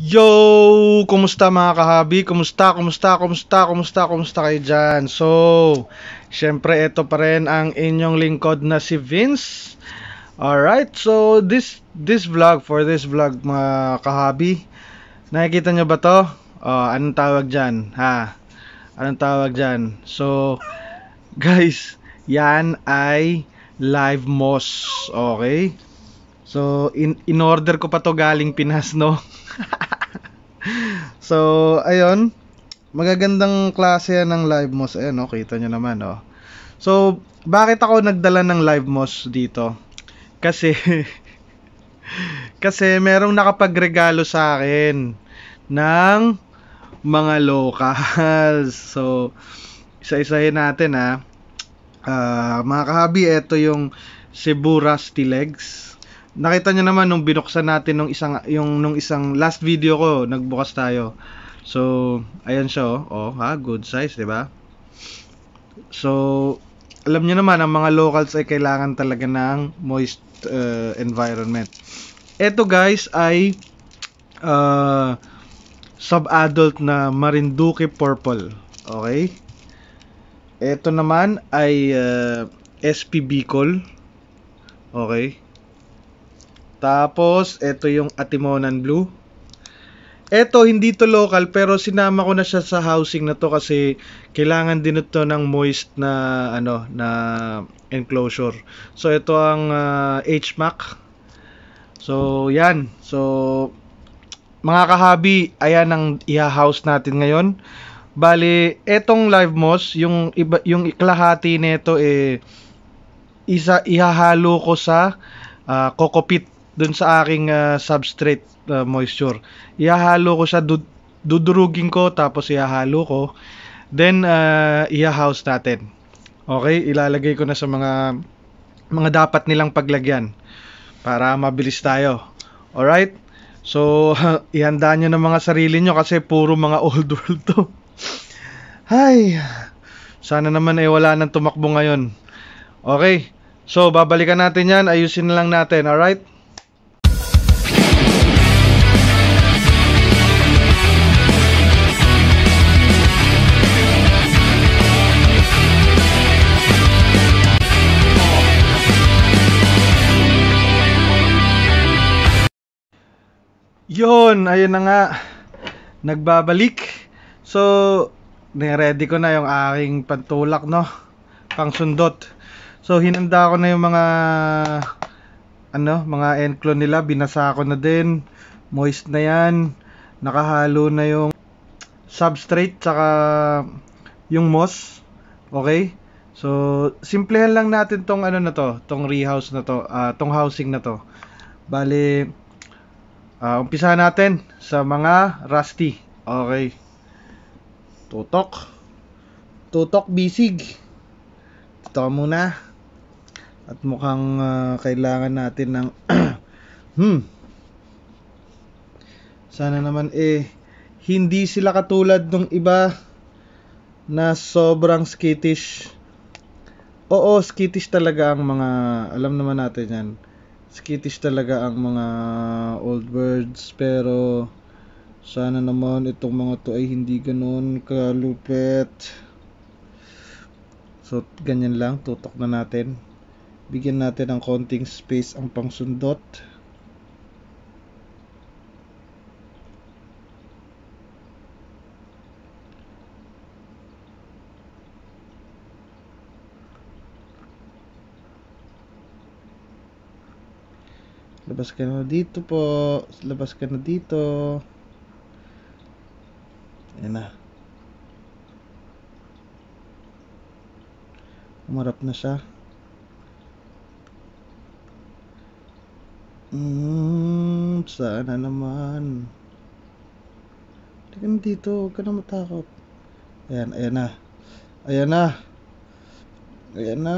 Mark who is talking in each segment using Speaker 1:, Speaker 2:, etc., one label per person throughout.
Speaker 1: Yo! Kumusta mga kahabi? Kumusta? Kumusta? Kumusta? Kumusta? Kumusta kayo dyan? So, syempre ito pa rin ang inyong lingkod na si Vince. Alright, so this this vlog, for this vlog mga kahabi, nakikita nyo ba to? Uh, anong tawag dyan? Ha? Anong tawag dyan? So, guys, yan ay live moss. Okay? So, in, in order ko pa to galing Pinas, no? so, ayun. Magagandang klase yan ng live moss. Ayan, oh, kita nyo naman, oh. So, bakit ako nagdala ng live moss dito? Kasi, kasi merong nakapagregalo sa akin ng mga locals. So, isa-isahin natin, ha. Uh, ah, mga kahabi, ito yung Cebu Rusty Legs nakita niyo naman nung binuksan natin nung isang yung nung isang last video ko, nagbukas tayo. So, ayan siya oh, oh ha, good size, 'di ba? So, alam niyo naman ang mga locals ay kailangan talaga ng moist uh, environment. Ito guys ay uh, sub-adult na Marinduque Purple. Okay? Ito naman ay uh, ah, SP Bicol. Okay? Tapos, ito yung Atimonan Blue. Ito, hindi to local pero sinama ko na siya sa housing na to kasi kailangan din ito ng moist na ano na enclosure. So ito ang uh, HMAC. So yan. So mga kahabi, ayan ang iha-house natin ngayon. Bali, etong live moss, yung iba, yung kalahati nito eh isa ihahalo ko sa uh, ah, kokopit dun sa aking uh, substrate uh, moisture. Ihahalo ko siya, dud- dudurugin ko, tapos ihahalo ko. Then, uh, ah, iha natin. Okay, ilalagay ko na sa mga mga dapat nilang paglagyan para mabilis tayo. Alright? So, ihanda nyo ng mga sarili nyo kasi puro mga old world to. Ay, sana naman ay eh, wala nang tumakbo ngayon. Okay, so babalikan natin yan, ayusin na lang natin, alright? Yun, ayun na nga. Nagbabalik. So, ready ko na yung aking pantulak, no? Pang sundot. So, hinanda ko na yung mga ano, mga enclo nila. Binasa ko na din. Moist na yan. Nakahalo na yung substrate tsaka yung moss. Okay? So, simplehan lang natin tong ano na to, tong rehouse na to, uh, tong housing na to. Bale, Uh, ah, umpisa natin sa mga rusty. Okay. Tutok. Tutok bisig. Ito muna. At mukhang uh, kailangan natin ng hmm. Sana naman eh hindi sila katulad nung iba na sobrang skittish. Oo, skittish talaga ang mga alam naman natin 'yan skittish talaga ang mga old birds pero sana naman itong mga to ay hindi ganoon kalupet so ganyan lang tutok na natin bigyan natin ng konting space ang pangsundot Labas ka na dito po. Labas ka na dito. Ayan na. Umarap na siya. Mm, sana naman. Hindi ka na dito. Huwag ka na matakot. Ayan, ayan na. Ayan na. Ayan na.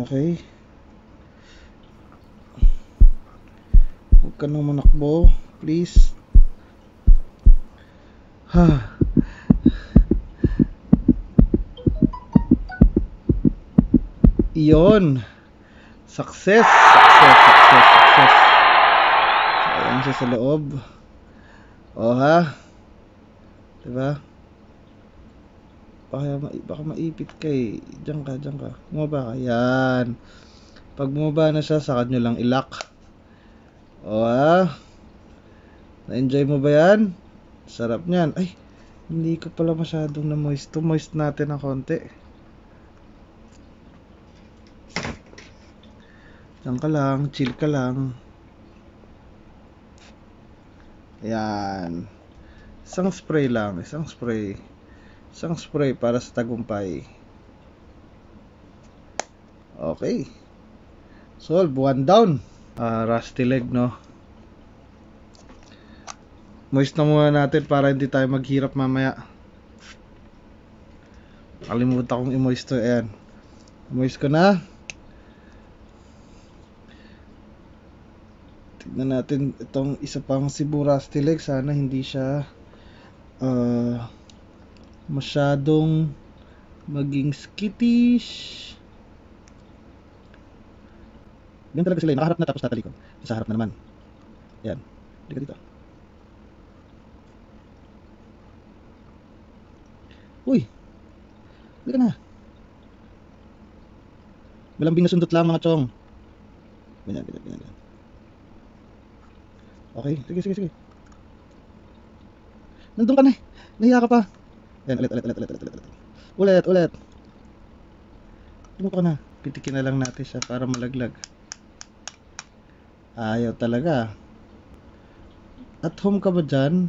Speaker 1: Okay. Huwag ka nang manakbo, please. Ha. Iyon. Success. Success, success, success. So, ayan siya sa loob. O ha. Diba? Diba? Baka, baka maipit kay eh. Diyan ka, diyan ka. Bumaba ka. Yan. Pag bumaba na siya, sakad nyo lang ilak. O ah. Na-enjoy mo ba yan? Sarap niyan. Ay, hindi ko pala masyadong na-moist. To-moist natin na konti. Diyan ka lang. Chill ka lang. Ayan. Isang spray lang. Isang spray. Isang spray para sa tagumpay. Okay. Solve. One down. Uh, rusty leg, no? Moist na muna natin para hindi tayo maghirap mamaya. Kalimutan kong i-moist to. Ayan. Moist ko na. Tignan natin itong isa pang sibu Rusty Leg. Sana hindi siya uh, masyadong maging skittish. Ganun talaga sila. Eh, nakaharap na tapos tatalikod. Sa harap na naman. Yan. Hindi ka dito. Uy! Hindi na. Malambing na sundot lang mga chong. Ganyan, ganyan, ganyan. ganyan. Okay, sige, sige, sige. Nandun ka na eh. Nahiya ka pa. Yan, ulit, ulit, ulit, ulit, ulit, ulit. Ulit, ulit. Ano ko na? Pitikin na lang natin siya para malaglag. Ayaw talaga. At home ka ba dyan?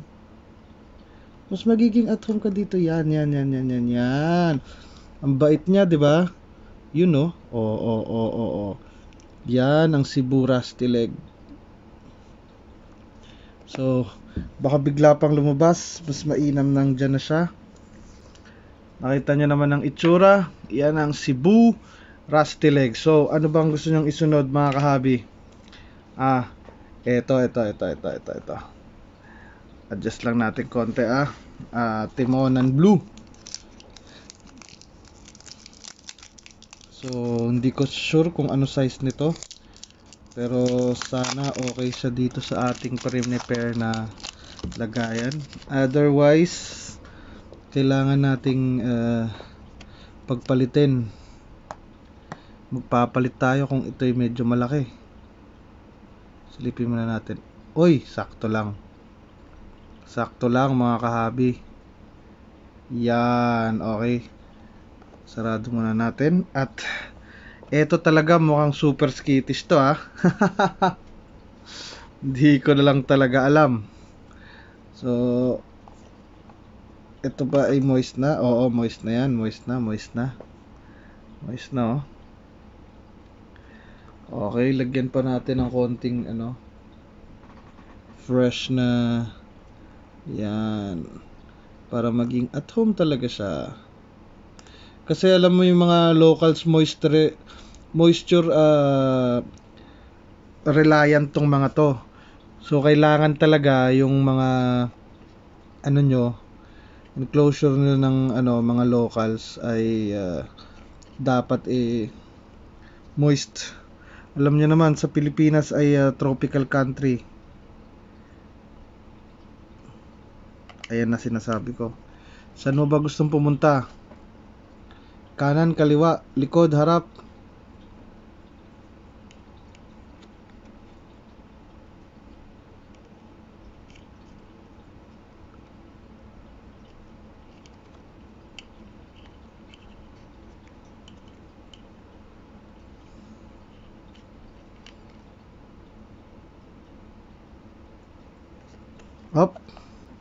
Speaker 1: Mas magiging at home ka dito. Yan, yan, yan, yan, yan, yan. Ang bait niya, di ba? You know? Oo, oo, oo, oo. Yan ang Cebu Rusty Leg. So, baka bigla pang lumabas. Mas mainam nang dyan na siya. Nakita nyo naman ang itsura. Yan ang Cebu Rusty Leg. So, ano bang gusto nyong isunod mga kahabi? Ah, eto, eto, eto, eto, eto, eto. Adjust lang natin konti ah. ah timon and blue. So, hindi ko sure kung ano size nito. Pero sana okay siya dito sa ating parim repair na lagayan. Otherwise, kailangan nating uh, pagpalitin magpapalit tayo kung ito'y medyo malaki silipin muna natin oy sakto lang sakto lang mga kahabi yan okay sarado muna natin at eto talaga mukhang super skittish to ha ah. hindi ko na lang talaga alam so ito ba ay moist na? Oo, moist na yan. Moist na, moist na. Moist na, oh. Okay, lagyan pa natin ng konting, ano, fresh na, yan, para maging at home talaga siya. Kasi alam mo yung mga locals moisture, moisture, uh, reliant tong mga to. So, kailangan talaga yung mga, ano nyo, yung closure nila ng ano, mga locals ay uh, dapat eh, moist. Alam niyo naman, sa Pilipinas ay uh, tropical country. Ayan na sinasabi ko. Saan mo ba gustong pumunta? Kanan, kaliwa, likod, harap. Up.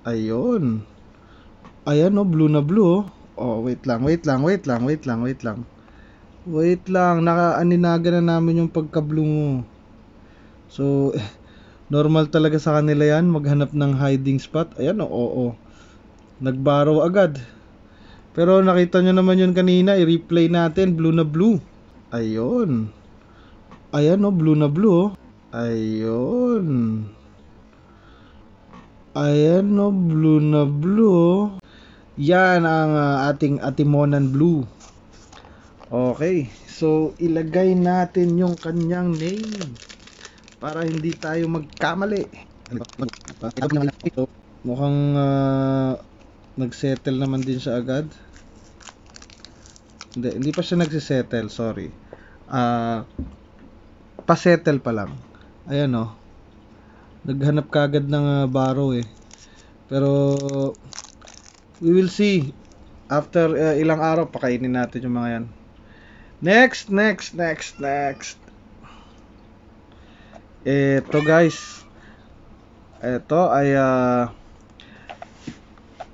Speaker 1: Ayun. Ayan oh, blue na blue oh. oh. wait lang, wait lang, wait lang, wait lang, wait lang. Wait lang, nakaaninaga na namin yung pagka-blue mo. So, normal talaga sa kanila yan, maghanap ng hiding spot. Ayan, oo, oh, oh, nag Nagbaro agad. Pero nakita nyo naman yun kanina, i-replay natin, blue na blue. Ayun. Ayan, oh, blue na blue, oh. Ayun. Ayan, no, blue na blue. Yan ang uh, ating Atimonan Blue. Okay, so ilagay natin yung kanyang name para hindi tayo magkamali. Mukhang uh, nagsettle naman din siya agad. Hindi, hindi pa siya nagsisettle, sorry. Uh, pasettle pa lang. Ayan o. Oh naghanap kagad ng uh, ah, Barrow eh. Pero we will see after uh, ilang araw pakainin natin yung mga yan. Next, next, next, next. Ito guys. Ito ay uh,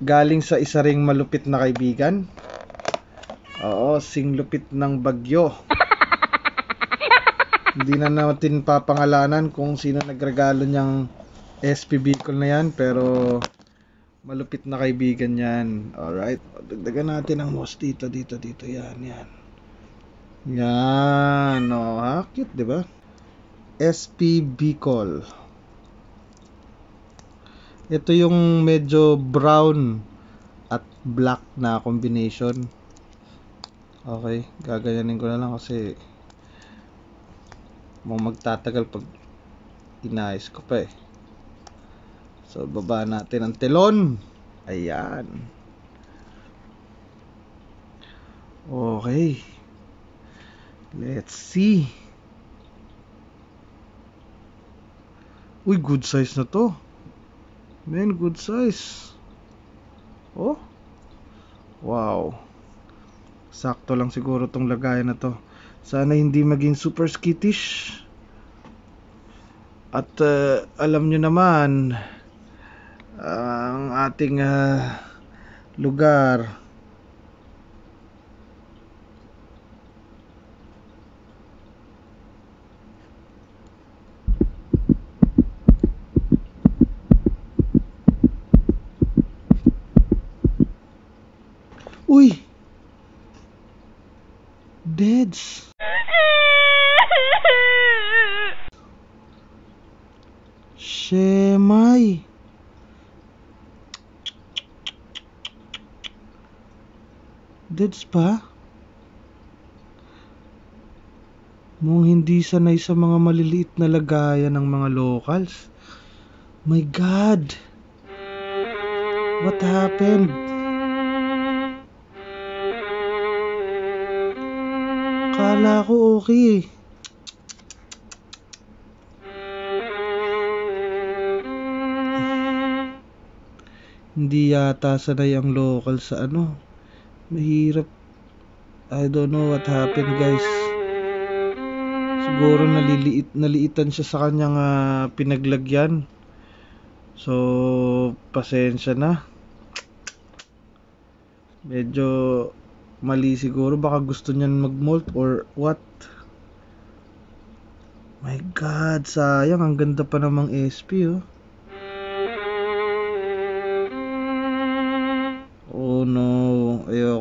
Speaker 1: galing sa isa ring malupit na kaibigan. Oo, sing lupit ng bagyo. Hindi na natin papangalanan kung sino nagregalo niyang SP Bicol na yan, pero malupit na kaibigan yan. Alright, dagdagan natin ang most dito, dito, dito, yan, yan. Yan, no, oh, ha? Cute, di ba? SP Bicol. Ito yung medyo brown at black na combination. Okay, gaganyanin ko na lang kasi Mukhang magtatagal pag inayos ko pa eh. So, baba natin ang telon. Ayan. Okay. Let's see. Uy, good size na to. Man, good size. Oh. Wow. Sakto lang siguro tong lagayan na to. Sana hindi maging super skittish. At uh, alam nyo naman, uh, ang ating uh, lugar Uy! Deads! Shemay. Dads pa? Mung hindi sanay sa mga maliliit na lagayan ng mga locals. My God! What happened? Kala ko okay hindi yata sanay ang local sa ano. Mahirap. I don't know what happened guys. Siguro naliliit, naliitan siya sa kanyang uh, pinaglagyan. So, pasensya na. Medyo mali siguro. Baka gusto niyan mag-molt or what. My God, sayang. Ang ganda pa namang SP oh.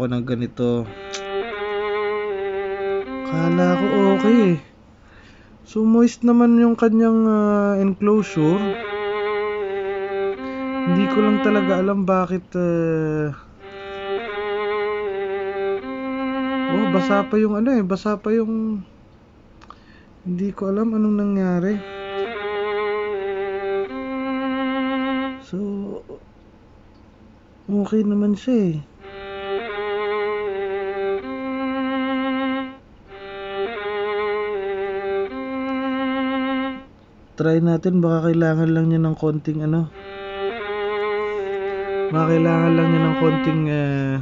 Speaker 1: ng ganito. Kala ko okay. Eh. So moist naman yung kanyang uh, enclosure. Hindi ko lang talaga alam bakit uh, Oh, basa pa yung ano eh, basa pa yung hindi ko alam anong nangyari. So okay naman siya eh. try natin baka kailangan lang niya ng konting ano baka kailangan lang niya ng konting uh,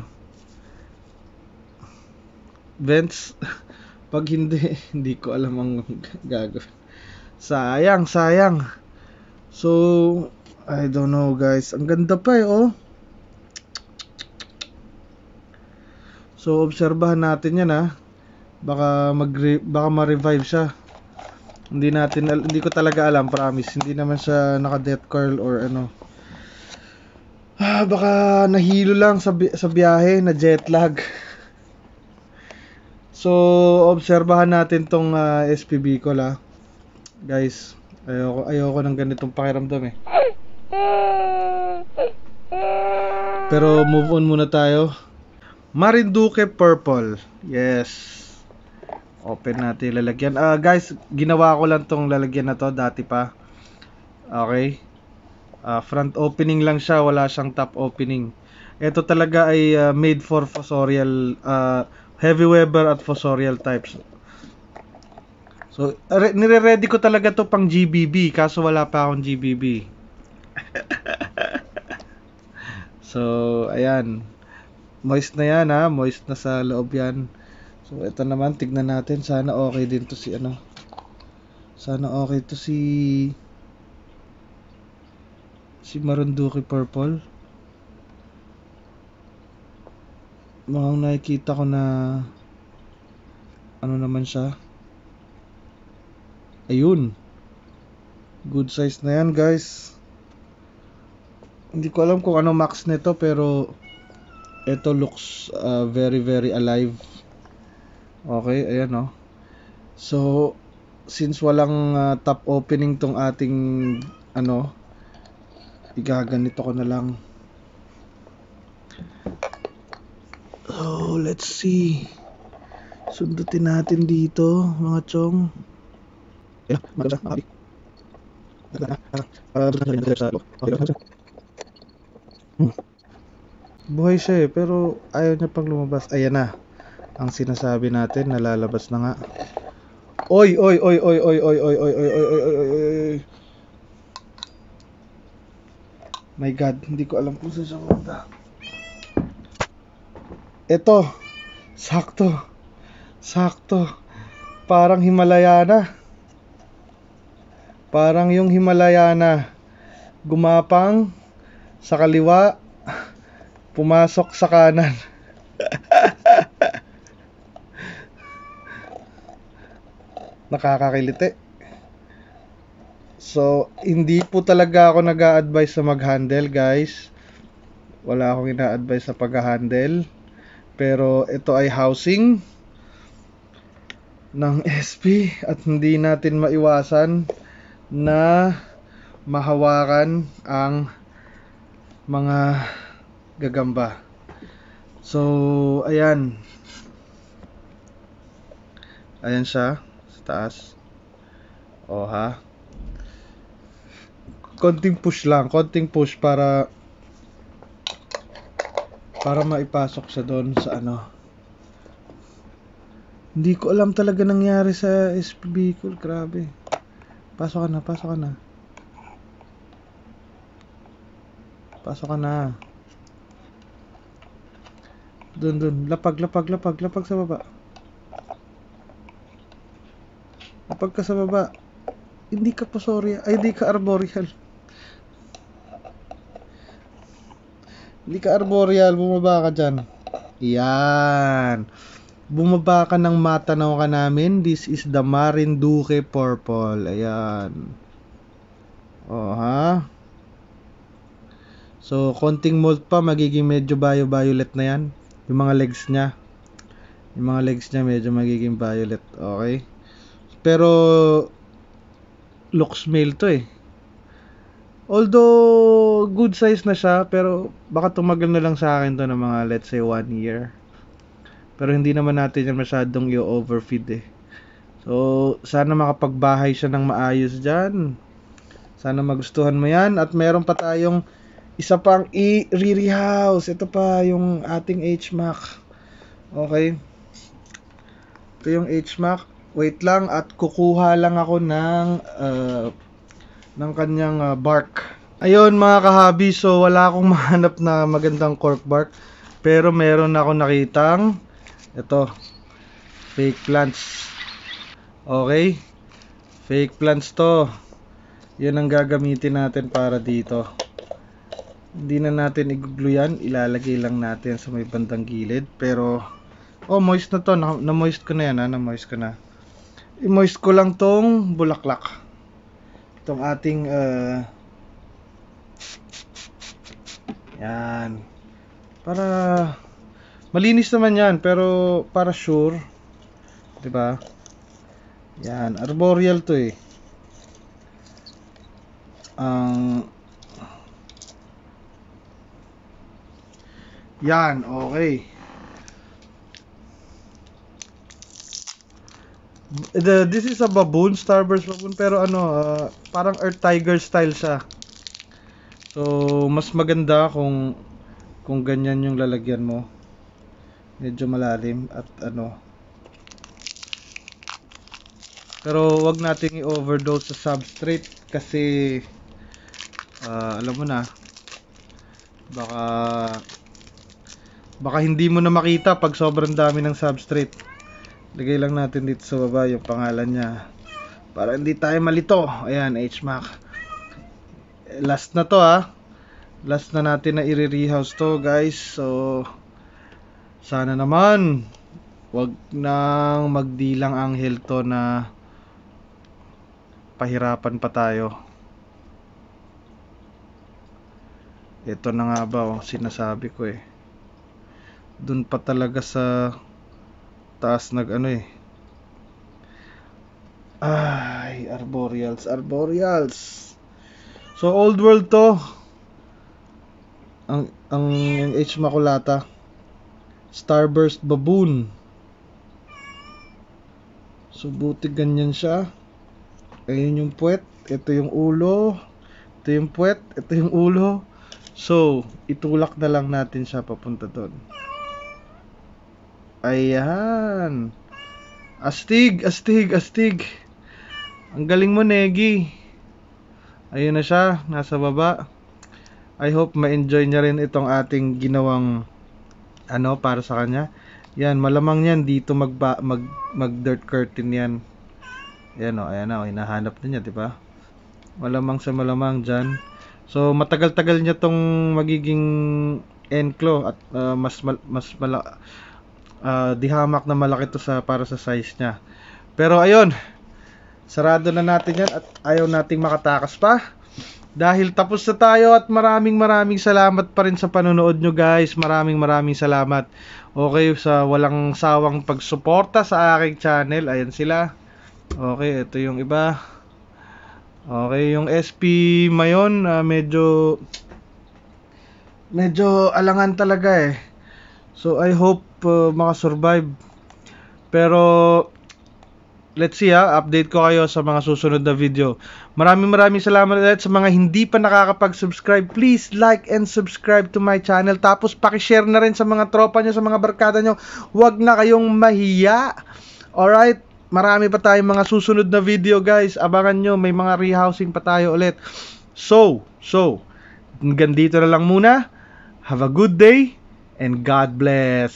Speaker 1: vents pag hindi hindi ko alam ang gagawin sayang sayang so I don't know guys ang ganda pa eh oh so obserbahan natin yan ha ah. baka mag baka ma-revive siya hindi natin hindi ko talaga alam, promise. Hindi naman siya naka-death curl or ano. Ah, baka nahilo lang sa bi- sa biyahe na jet lag. So, obserbahan natin tong uh, ah, SPB ko la. Guys, ayoko ayoko ng ganitong pakiramdam eh. Pero move on muna tayo. Marinduque Purple. Yes open natin lalagyan. Uh, guys, ginawa ko lang tong lalagyan na to dati pa. Okay. Uh, front opening lang siya, wala siyang top opening. Ito talaga ay uh, made for fossorial uh, heavy weber at fossorial types. So, re- nire-ready ko talaga to pang GBB kaso wala pa akong GBB. so, ayan. Moist na yan ha, moist na sa loob yan. So, ito naman, tignan natin. Sana okay din to si ano. Sana okay to si si Marunduki Purple. Mukhang nakikita ko na ano naman siya. Ayun. Good size na yan, guys. Hindi ko alam kung ano max nito pero ito looks uh, very very alive. Okay, ayan no. So, since walang uh, top opening tong ating ano, igaganito ko na lang. So, let's see. Sundutin natin dito, mga chong. Yeah, maganda. Okay. Hmm. Buhay siya eh, pero ayaw niya pang lumabas. Ayan na ang sinasabi natin nalalabas na nga oy oy oy oy oy oy oy oy oy oy oy oy oy oy my god hindi ko alam kung saan siya pumunta eto sakto sakto parang himalayana parang yung himalayana gumapang sa kaliwa pumasok sa kanan nakakakiliti. So, hindi po talaga ako nag advise sa mag-handle, guys. Wala akong ina-advise sa pag-handle. Pero, ito ay housing ng SP at hindi natin maiwasan na mahawakan ang mga gagamba. So, ayan. Ayan siya taas. O ha. Konting push lang, konting push para para maipasok sa doon sa ano. Hindi ko alam talaga nangyari sa SPB Cool, grabe. Pasok ka na, pasok ka na. Pasok ka na. Doon, doon. Lapag, lapag, lapag, lapag sa baba. Kapag sa baba, hindi ka posoria, ay hindi ka arboreal. Hindi ka arboreal, bumaba ka dyan. Yan. Bumaba ka ng matanaw ka namin. This is the Marinduque Purple. Ayan. O ha? So, konting molt pa, magiging medyo bio-violet na yan. Yung mga legs niya. Yung mga legs niya medyo magiging violet. Okay? Pero looks male to eh. Although good size na siya pero baka tumagal na lang sa akin to ng mga let's say one year. Pero hindi naman natin yan masyadong i-overfeed eh. So, sana makapagbahay siya ng maayos dyan. Sana magustuhan mo yan. At meron pa tayong isa pang i-Riri House. Ito pa yung ating HMAC. Okay. Ito yung HMAC. Wait lang at kukuha lang ako ng uh, ng kanyang uh, bark. Ayun mga kahabi, so wala akong mahanap na magandang cork bark. Pero meron ako nakitang ito, fake plants. Okay? Fake plants to. Yan ang gagamitin natin para dito. Hindi na natin iguglo Ilalagay lang natin sa may bandang gilid. Pero, oh moist na to. Na-moist ko na yan ha. Ah, na-moist ko na. Imoist ko lang tong bulaklak. Itong ating uh, yan. Para malinis naman 'yan pero para sure, 'di ba? Yan, arboreal 'to eh. Ang um, Yan, okay. the, this is a baboon, starburst baboon, pero ano, uh, parang earth tiger style siya. So, mas maganda kung kung ganyan yung lalagyan mo. Medyo malalim at ano. Pero wag nating i-overdose sa substrate kasi uh, alam mo na baka baka hindi mo na makita pag sobrang dami ng substrate. Lagay lang natin dito sa baba yung pangalan niya. Para hindi tayo malito. Ayan, HMAC. Last na to ha. Ah. Last na natin na i-rehouse to guys. So, sana naman. Huwag nang magdilang anghel to na pahirapan pa tayo. Ito na nga ba oh, sinasabi ko eh. Doon pa talaga sa taas nag ano eh ay arboreals arboreals so old world to ang ang H Maculata starburst baboon so buti ganyan siya ayun yung puwet ito yung ulo ito yung puwet ito yung ulo so itulak na lang natin siya papunta doon Ayan. Astig, astig, astig. Ang galing mo, Negi. Ayun na siya, nasa baba. I hope ma-enjoy niya rin itong ating ginawang ano para sa kanya. Yan, malamang yan dito mag mag mag dirt curtain yan. Yan oh, ayan oh, hinahanap niya, 'di ba? Malamang sa malamang diyan. So matagal-tagal niya tong magiging enclo at uh, mas mal, mas mala, uh, di hamak na malaki to sa para sa size niya. Pero ayun, sarado na natin yan at ayaw nating makatakas pa. Dahil tapos na tayo at maraming maraming salamat pa rin sa panonood nyo guys. Maraming maraming salamat. Okay, sa walang sawang pagsuporta sa aking channel. Ayan sila. Okay, ito yung iba. Okay, yung SP mayon uh, medyo medyo alangan talaga eh. So I hope uh, makasurvive. Pero, let's see ha, update ko kayo sa mga susunod na video. Maraming maraming salamat ulit sa mga hindi pa nakakapag-subscribe. Please like and subscribe to my channel. Tapos pakishare na rin sa mga tropa nyo, sa mga barkada nyo. Huwag na kayong mahiya. Alright? Marami pa tayong mga susunod na video guys. Abangan nyo, may mga rehousing pa tayo ulit. So, so, hanggang dito na lang muna. Have a good day and God bless.